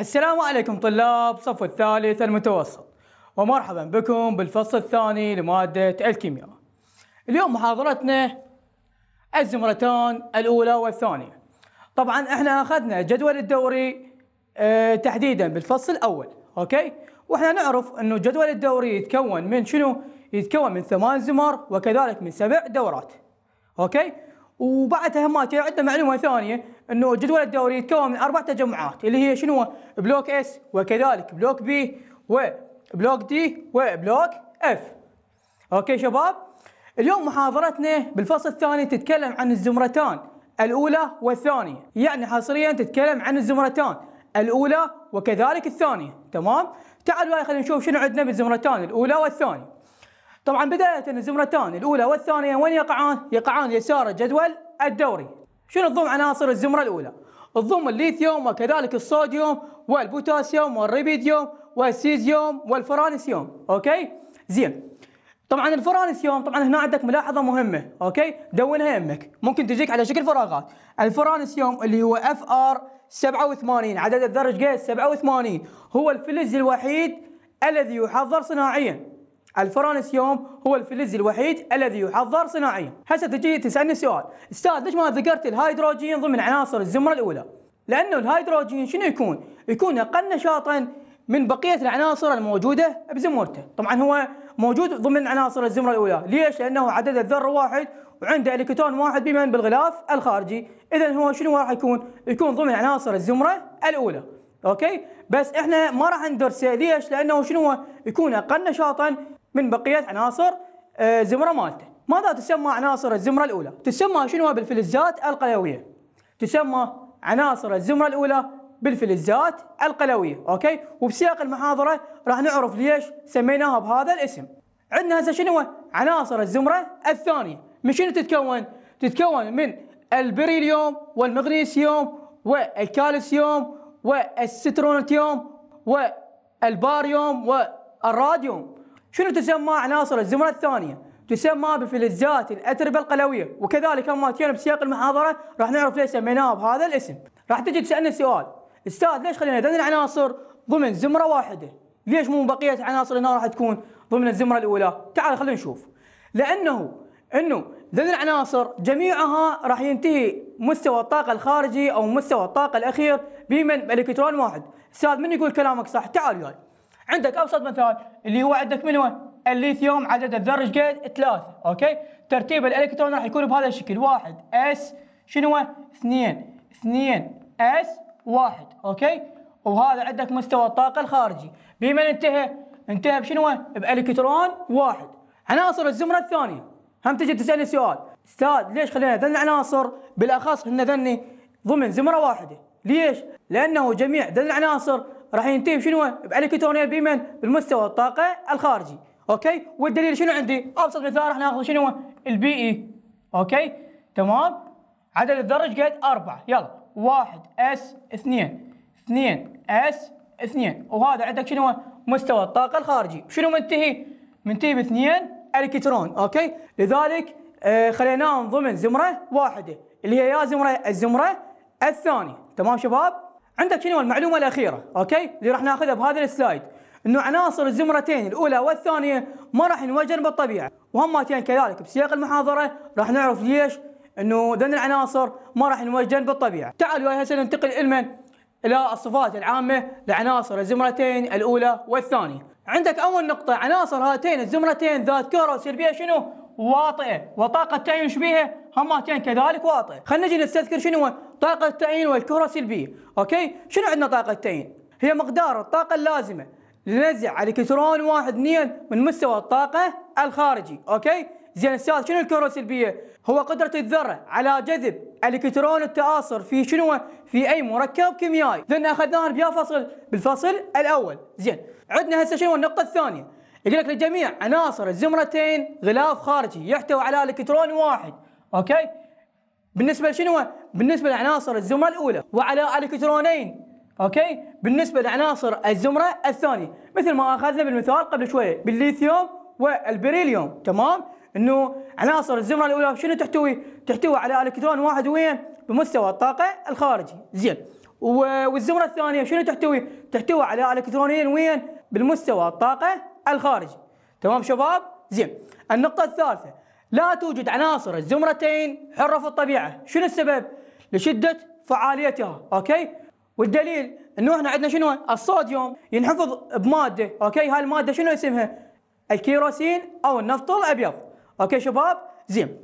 السلام عليكم طلاب صف الثالث المتوسط ومرحبا بكم بالفصل الثاني لمادة الكيمياء اليوم محاضرتنا الزمرتان الأولى والثانية طبعا احنا أخذنا جدول الدوري اه تحديدا بالفصل الأول أوكي واحنا نعرف أنه جدول الدوري يتكون من شنو يتكون من ثمان زمر وكذلك من سبع دورات أوكي وبعد تهمات عندنا معلومه ثانيه انه جدول الدوري يتكون من اربع تجمعات اللي هي شنو؟ بلوك اس وكذلك بلوك بي وبلوك دي وبلوك اف. اوكي شباب؟ اليوم محاضرتنا بالفصل الثاني تتكلم عن الزمرتان الاولى والثانيه، يعني حصريا تتكلم عن الزمرتان الاولى وكذلك الثانيه، تمام؟ تعالوا خلينا نشوف شنو عندنا بالزمرتان الاولى والثانيه. طبعا بداية الزمرتان الأولى والثانية وين يقعان؟ يقعان يسار الجدول الدوري شنو تضم عناصر الزمرة الأولى؟ تضم الليثيوم وكذلك الصوديوم والبوتاسيوم والريبيديوم والسيزيوم والفرانسيوم أوكي؟ زين طبعا الفرانسيوم طبعا هنا عندك ملاحظة مهمة أوكي؟ دونها يمك ممكن تجيك على شكل فراغات الفرانسيوم اللي هو اف ار 87 عدد الدرج جيس 87 هو الفلز الوحيد الذي يحضر صناعيا الفرانسيوم هو الفلز الوحيد الذي يحضر صناعيا هسه تجي تسألني سؤال استاذ ليش ما ذكرت الهيدروجين ضمن عناصر الزمرة الأولى لأنه الهيدروجين شنو يكون يكون أقل نشاطا من بقية العناصر الموجودة بزمرته طبعا هو موجود ضمن عناصر الزمرة الأولى ليش لأنه عدد الذرة واحد وعنده الكترون واحد بمن بالغلاف الخارجي إذا هو شنو راح يكون يكون ضمن عناصر الزمرة الأولى اوكي بس احنا ما راح ندرسه ليش؟ لانه شنو هو؟ يكون اقل نشاطا من بقيه عناصر آه، الزمره مالته ماذا تسمى عناصر الزمره الاولى تسمى شنو بالفلزات القلويه تسمى عناصر الزمره الاولى بالفلزات القلويه اوكي وبسياق المحاضره راح نعرف ليش سميناها بهذا الاسم عندنا هسه شنو عناصر الزمره الثانيه من شنو تتكون تتكون من البريليوم والمغنيسيوم والكالسيوم والسترونتيوم والباريوم والراديوم شنو تسمى عناصر الزمرة الثانية؟ تسمى بفلزات الأتربة القلوية وكذلك لما تجينا بسياق المحاضرة راح نعرف ليش سميناها بهذا الاسم راح تجي تسألنا سؤال استاذ ليش خلينا ذن العناصر ضمن زمرة واحده ليش مو بقية عناصر هنا راح تكون ضمن الزمرة الأولى تعال خلينا نشوف لأنه أنه ذن العناصر جميعها راح ينتهي مستوى الطاقة الخارجي أو مستوى الطاقة الأخير بمن بإلكترون واحد استاذ من يقول كلامك صح تعال وياي يعني. عندك ابسط مثال اللي هو عندك من وين؟ الليثيوم عدد الذر ايش قد؟ ثلاثة، اوكي؟ ترتيب الالكترون راح يكون بهذا الشكل، واحد اس شنو؟ اثنين اثنين اس واحد، اوكي؟ وهذا عندك مستوى الطاقة الخارجي، بما انتهى؟ انتهى بشنو؟ بالكترون واحد. عناصر الزمرة الثانية، هم تجي تسألني سؤال، استاذ ليش خلينا ذن عناصر بالاخص احنا ذني ضمن زمرة واحدة؟ ليش؟ لأنه جميع ذن العناصر راح ينتهي بشنو؟ بالكترونية بيمن بالمستوى الطاقة الخارجي اوكي والدليل شنو عندي؟ ابسط مثال راح ناخذ شنو؟ البي اي اوكي تمام؟ عدد ايش قد أربعة يلا واحد اس اثنين اثنين اس اثنين وهذا عندك شنو؟ مستوى الطاقة الخارجي شنو منتهي؟ منتهي باثنين الكترون اوكي؟ لذلك آه خليناهم ضمن زمرة واحدة اللي هي يا زمرة الزمرة الثانية تمام شباب؟ عندك هنا المعلومه الاخيره اوكي اللي راح ناخذها بهذا السلايد انه عناصر الزمرتين الاولى والثانيه ما راح ينوجن بالطبيعه وهمتين كذلك بسياق المحاضره راح نعرف ليش انه ذن العناصر ما راح ينوجن بالطبيعه تعالوا هسه ننتقل الى الصفات العامه لعناصر الزمرتين الاولى والثانيه عندك اول نقطه عناصر هاتين الزمرتين ذات سلبيه شنو واطئه وطاقة التعيين شبيهه هماتين كذلك واطئه خلينا نجي نستذكر شنو طاقة التعيين والكره سلبية أوكي شنو عندنا طاقة التعيين هي مقدار الطاقة اللازمة لنزع الكترون واحد اثنين من مستوى الطاقة الخارجي أوكي زين استاذ شنو الكره السلبية هو قدرة الذرة على جذب الكترون التآصر في شنو في أي مركب كيميائي ذن أخذناها بيا فصل بالفصل الأول زين عندنا هسه شنو النقطة الثانية يقول لك للجميع عناصر الزمرتين غلاف خارجي يحتوي على الكترون واحد اوكي بالنسبه لشنو بالنسبه لعناصر الزمره الاولى وعلى الكترونين اوكي بالنسبه لعناصر الزمره الثانيه مثل ما اخذنا بالمثال قبل شويه بالليثيوم والبريليوم تمام انه عناصر الزمره الاولى شنو تحتوي تحتوي على الكترون واحد وين بمستوى الطاقه الخارجي زين والزمره الثانيه شنو تحتوي تحتوي على الكترونين وين بالمستوى الطاقه الخارجي تمام شباب زين النقطة الثالثة لا توجد عناصر الزمرتين حرة في الطبيعة شنو السبب لشدة فعاليتها أوكي والدليل انه احنا عندنا شنو الصوديوم ينحفظ بماده اوكي هاي الماده شنو اسمها الكيروسين او النفط الابيض اوكي شباب زين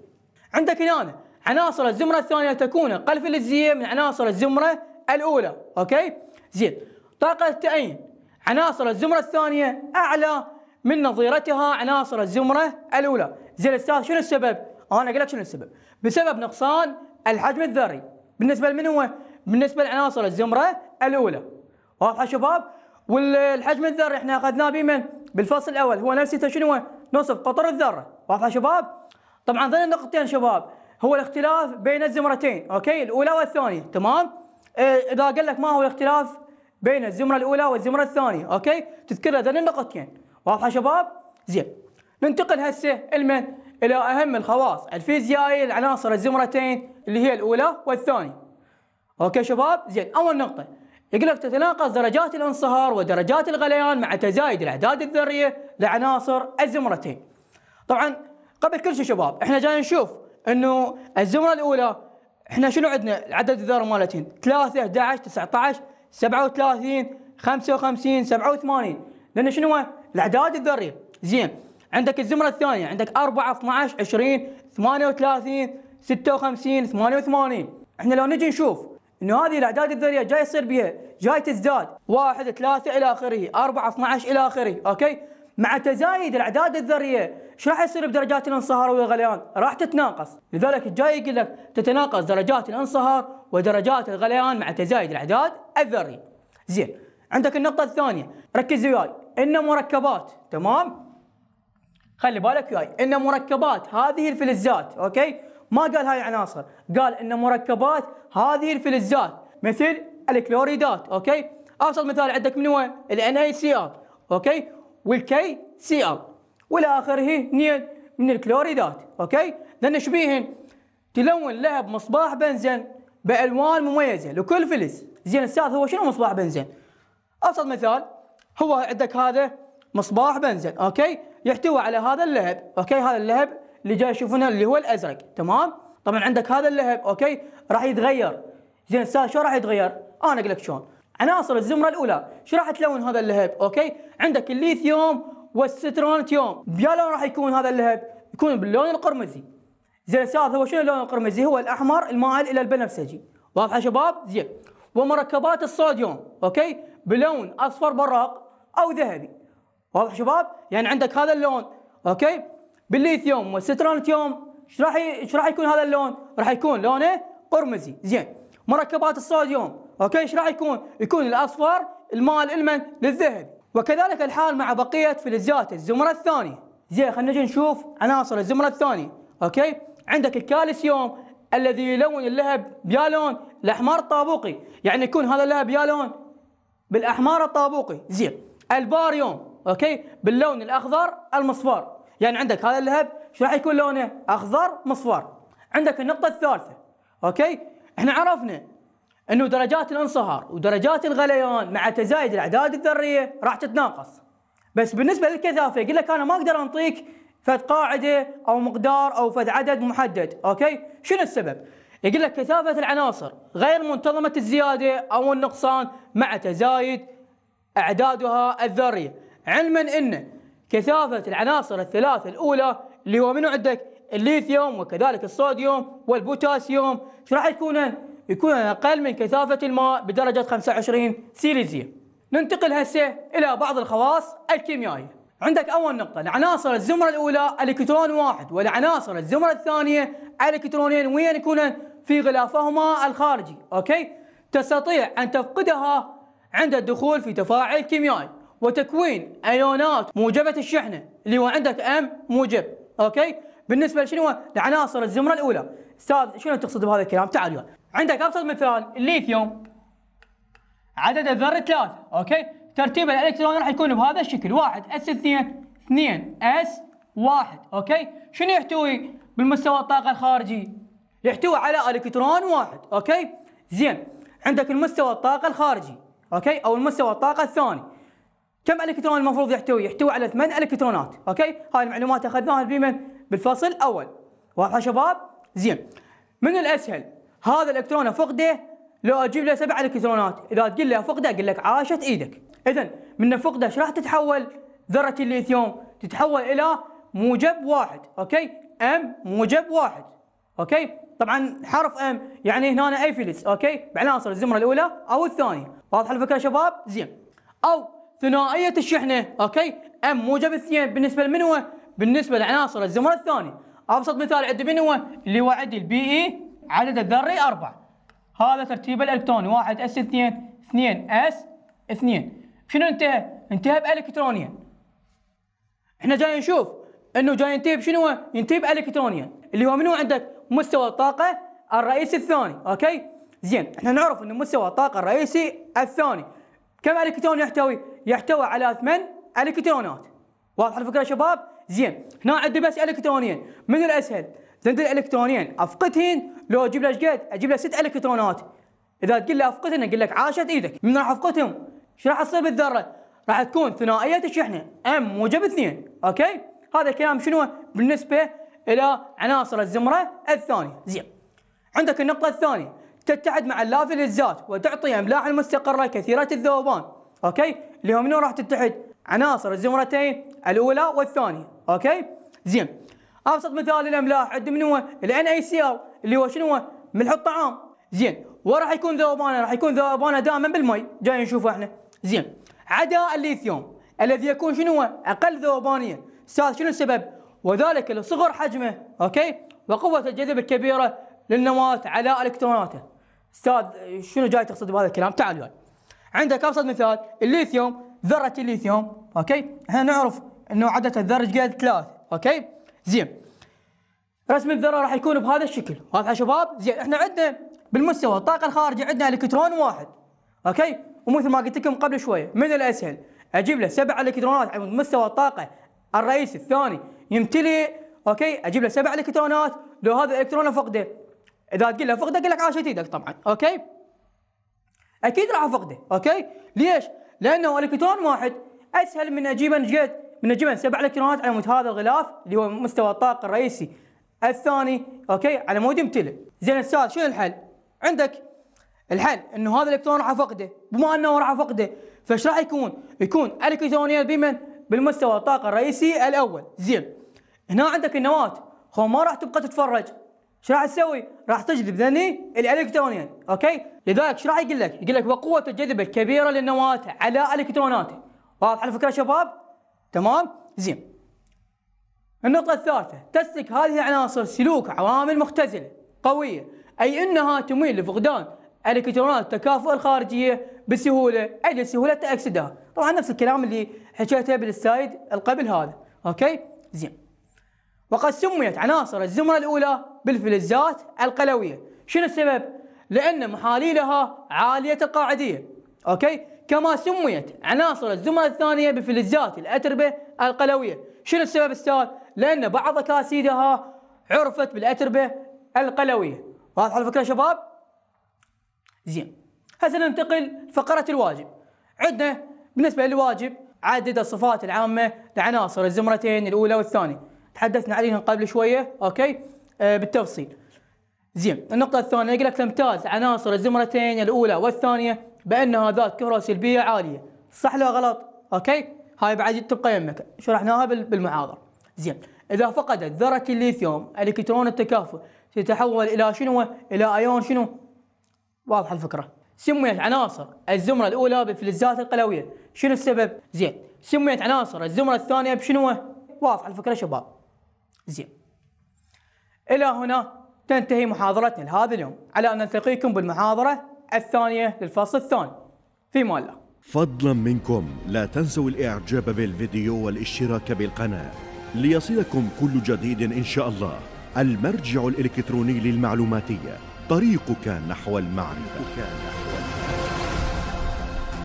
عندك هنا عناصر الزمره الثانيه تكون قلب للزيه من عناصر الزمره الاولى اوكي زين طاقه التأين عناصر الزمرة الثانية أعلى من نظيرتها عناصر الزمرة الأولى زين أستاذ شنو السبب؟ أنا أقول لك شنو السبب بسبب نقصان الحجم الذري بالنسبة لمن هو؟ بالنسبة لعناصر الزمرة الأولى واضحة شباب؟ والحجم الذري احنا أخذناه بمن؟ بالفصل الأول هو نفسه شنو نصف قطر الذرة واضحة شباب؟ طبعا ضمن النقطتين شباب هو الاختلاف بين الزمرتين اوكي الأولى والثانية تمام؟ إذا قال لك ما هو الاختلاف بين الزمرة الأولى والزمرة الثانية أوكي تذكر هذين النقطتين يعني. واضحة شباب زين ننتقل هسه من؟ إلى أهم الخواص الفيزيائية لعناصر الزمرتين اللي هي الأولى والثانية أوكي شباب زين أول نقطة يقول لك تتناقص درجات الانصهار ودرجات الغليان مع تزايد الأعداد الذرية لعناصر الزمرتين طبعا قبل كل شيء شباب احنا جايين نشوف انه الزمرة الأولى احنا شنو عندنا العدد الذري مالتين 3 11 19 37 55 87 لان شنو الاعداد الذريه زين عندك الزمره الثانيه عندك 4 12 20 38 56 88 احنا لو نجي نشوف انه هذه الاعداد الذريه جاي يصير بها جاي تزداد 1 3 الى اخره 4 12 الى اخره اوكي مع تزايد الاعداد الذريه شو راح يصير بدرجات الانصهار والغليان؟ راح تتناقص، لذلك الجاي يقول لك تتناقص درجات الانصهار ودرجات الغليان مع تزايد الاعداد الذريه. زين، عندك النقطة الثانية، ركز وياي، ان مركبات، تمام؟ خلي بالك وياي، ان مركبات هذه الفلزات، اوكي؟ ما قال هاي عناصر، قال ان مركبات هذه الفلزات مثل الكلوريدات، اوكي؟ ابسط مثال عندك من وين؟ ال NaCl، اوكي؟ والكي سي ال والى اخره نيل من الكلوريدات اوكي لان شبيهن تلون لها بمصباح بنزين بالوان مميزه لكل فلز زين الساد هو شنو مصباح بنزين ابسط مثال هو عندك هذا مصباح بنزين اوكي يحتوي على هذا اللهب اوكي هذا اللهب اللي جاي تشوفونه اللي هو الازرق تمام طبعا عندك هذا اللهب اوكي راح يتغير زين الساد شو راح يتغير انا اقول لك شلون عناصر الزمرة الأولى شو راح تلون هذا اللهب أوكي عندك الليثيوم والسترونتيوم بيا لون راح يكون هذا اللهب يكون باللون القرمزي زين السائل هو شنو اللون القرمزي هو الأحمر المائل إلى البنفسجي واضحة شباب زين ومركبات الصوديوم أوكي بلون أصفر براق أو ذهبي واضح شباب يعني عندك هذا اللون أوكي بالليثيوم والسترونتيوم ايش راح ايش راح يكون هذا اللون راح يكون لونه قرمزي زين مركبات الصوديوم اوكي ايش راح يكون؟ يكون الاصفر المال لمن؟ للذهب وكذلك الحال مع بقيه فلزات الزمر الثاني زين خلينا نجي نشوف عناصر الزمر الثاني اوكي عندك الكالسيوم الذي يلون اللهب يا لون الاحمر الطابوقي يعني يكون هذا اللهب يا لون بالاحمر الطابوقي زين الباريوم اوكي باللون الاخضر المصفار يعني عندك هذا اللهب شو راح يكون لونه اخضر مصفار عندك النقطه الثالثه اوكي احنا عرفنا انه درجات الانصهار ودرجات الغليان مع تزايد الاعداد الذريه راح تتناقص بس بالنسبه للكثافه يقول لك انا ما اقدر انطيك فد قاعده او مقدار او فد عدد محدد اوكي شنو السبب يقول لك كثافه العناصر غير منتظمه الزياده او النقصان مع تزايد اعدادها الذريه علما ان كثافه العناصر الثلاثه الاولى اللي هو منو عندك الليثيوم وكذلك الصوديوم والبوتاسيوم ايش راح يكونن يكون أقل من كثافة الماء بدرجة 25 سيليزيا ننتقل هسه إلى بعض الخواص الكيميائية عندك أول نقطة العناصر الزمرة الأولى الكترون واحد والعناصر الزمرة الثانية الكترونين وين يكون في غلافهما الخارجي أوكي تستطيع أن تفقدها عند الدخول في تفاعل كيميائي وتكوين أيونات موجبة الشحنة اللي هو عندك أم موجب أوكي بالنسبة لشنو العناصر الزمرة الأولى أستاذ شنو تقصد بهذا الكلام تعال يلا عندك ابسط مثال الليثيوم عدد الذر ثلاثة اوكي ترتيب الالكترون راح يكون بهذا الشكل واحد اس اثنين اثنين اس واحد اوكي شنو يحتوي بالمستوى الطاقة الخارجي يحتوي على الكترون واحد اوكي زين عندك المستوى الطاقة الخارجي اوكي او المستوى الطاقة الثاني كم الكترون المفروض يحتوي؟ يحتوي على ثمان الكترونات، اوكي؟ هاي المعلومات اخذناها بمن؟ بالفصل الاول. واضحه شباب؟ زين. من الاسهل هذا الالكترون افقده لو اجيب له سبع الكترونات اذا تقول لي افقده اقول لك عاشت ايدك اذا من فقده ايش راح تتحول ذره الليثيوم تتحول الى موجب واحد اوكي ام موجب واحد اوكي طبعا حرف ام يعني هنا اي ايفلس اوكي بعناصر الزمره الاولى او الثانيه واضحه الفكره شباب زين او ثنائيه الشحنه اوكي ام موجب اثنين بالنسبه لمن هو بالنسبه لعناصر الزمره الثانيه ابسط مثال عندي من هو اللي هو عندي البي اي عدد الذري أربعة هذا ترتيب الإلكتروني واحد اس اثنين اثنين اس اثنين شنو انتهى؟ انتهى بإلكترونيا احنا جاي نشوف انه جاي ينتهي بشنو؟ ينتهي بإلكترونيا اللي هو منو عندك؟ مستوى الطاقة الرئيسي الثاني اوكي؟ زين احنا نعرف ان مستوى الطاقة الرئيسي الثاني كم الكترون يحتوي؟ يحتوي على ثمان الكترونات واضح الفكرة يا شباب؟ زين هنا عندي بس الكترونيا من الاسهل؟ زين الكترونين افقدهن لو اجيب له قد اجيب له ست الكترونات اذا تقول له افقدهن اقول لك عاشت ايدك من راح افقدهم شو راح تصير بالذره؟ راح تكون ثنائيه الشحنه ام موجب اثنين اوكي؟ هذا الكلام شنو بالنسبه الى عناصر الزمره الثانيه زين عندك النقطه الثانيه تتحد مع اللاف الزجاج وتعطي املاح المستقره كثيره الذوبان اوكي؟ اللي هو منو راح تتحد؟ عناصر الزمرتين الاولى والثانيه اوكي؟ زين ابسط مثال الاملاح عندنا من هو الان اي سي ال اللي هو شنو هو ملح الطعام زين وراح يكون ذوبانه راح يكون ذوبانه دائما بالمي جاي نشوفه احنا زين عدا الليثيوم الذي يكون شنو هو اقل ذوبانيه استاذ شنو السبب وذلك لصغر حجمه اوكي وقوه الجذب الكبيره للنواه على الكتروناته استاذ شنو جاي تقصد بهذا الكلام تعال وياي عندك ابسط مثال الليثيوم ذره الليثيوم اوكي احنا نعرف انه عدد الذرج قد ثلاث اوكي زين رسم الذره راح يكون بهذا الشكل واضح يا شباب زين احنا عندنا بالمستوى الطاقه الخارجه عندنا الكترون واحد اوكي ومثل ما قلت لكم قبل شويه من الاسهل اجيب له سبع الكترونات على مستوى الطاقه الرئيسي الثاني يمتلئ اوكي اجيب له سبع الكترونات لو هذا الالكترون فقده اذا تقول له فقده اقول لك عاشت ايدك طبعا اوكي اكيد راح افقده اوكي ليش؟ لانه الكترون واحد اسهل من اجيبه جيت من الجبن سبع الكترونات على مود هذا الغلاف اللي هو مستوى الطاقه الرئيسي الثاني اوكي على مود يمتلئ زين استاذ شنو الحل عندك الحل انه هذا الالكترون راح افقده بما انه راح افقده فايش راح يكون يكون الكترونيا بمن بالمستوى الطاقه الرئيسي الاول زين هنا عندك النواه هو ما راح تبقى تتفرج ايش راح تسوي؟ راح تجذب ذني الالكترونيا اوكي؟ لذلك ايش راح يقول لك؟ يقول لك وقوه الجذب الكبيره للنواه على الكتروناته واضح الفكره شباب؟ تمام؟ زين النقطة الثالثة تسلك هذه العناصر سلوك عوامل مختزلة قوية أي أنها تميل لفقدان الكترونات التكافؤ الخارجية بسهولة أجل سهولة تأكسدها طبعا نفس الكلام اللي حكيته بالسايد القبل هذا أوكي زين وقد سميت عناصر الزمرة الأولى بالفلزات القلوية شنو السبب؟ لأن محاليلها عالية القاعدية أوكي كما سميت عناصر الزمر الثانية بفلزات الأتربة القلوية شنو السبب أستاذ؟ لأن بعض أكاسيدها عرفت بالأتربة القلوية واضحة الفكرة شباب؟ زين هسه ننتقل فقرة الواجب عندنا بالنسبة للواجب عدد الصفات العامة لعناصر الزمرتين الأولى والثانية تحدثنا عليهم قبل شوية أوكي آه بالتفصيل زين النقطة الثانية يقول لك تمتاز عناصر الزمرتين الأولى والثانية بان ذات كهرباء سلبيه عاليه صح لو غلط اوكي هاي بعد تبقى يمك شرحناها بالمحاضره زين اذا فقدت ذره الليثيوم الكترون التكافؤ تتحول الى شنو الى ايون شنو واضحه الفكره سميت عناصر الزمره الاولى بالفلزات القلويه شنو السبب زين سميت عناصر الزمره الثانيه بشنو واضحه الفكره شباب زين الى هنا تنتهي محاضرتنا لهذا اليوم على ان نلتقيكم بالمحاضره الثانية للفصل الثاني في لا فضلا منكم لا تنسوا الإعجاب بالفيديو والاشتراك بالقناة ليصلكم كل جديد إن شاء الله المرجع الإلكتروني للمعلوماتية طريقك نحو المعرفة.